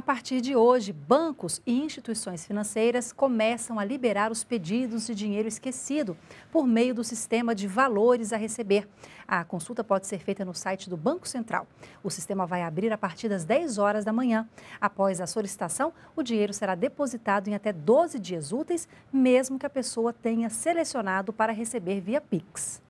A partir de hoje, bancos e instituições financeiras começam a liberar os pedidos de dinheiro esquecido por meio do sistema de valores a receber. A consulta pode ser feita no site do Banco Central. O sistema vai abrir a partir das 10 horas da manhã. Após a solicitação, o dinheiro será depositado em até 12 dias úteis, mesmo que a pessoa tenha selecionado para receber via Pix.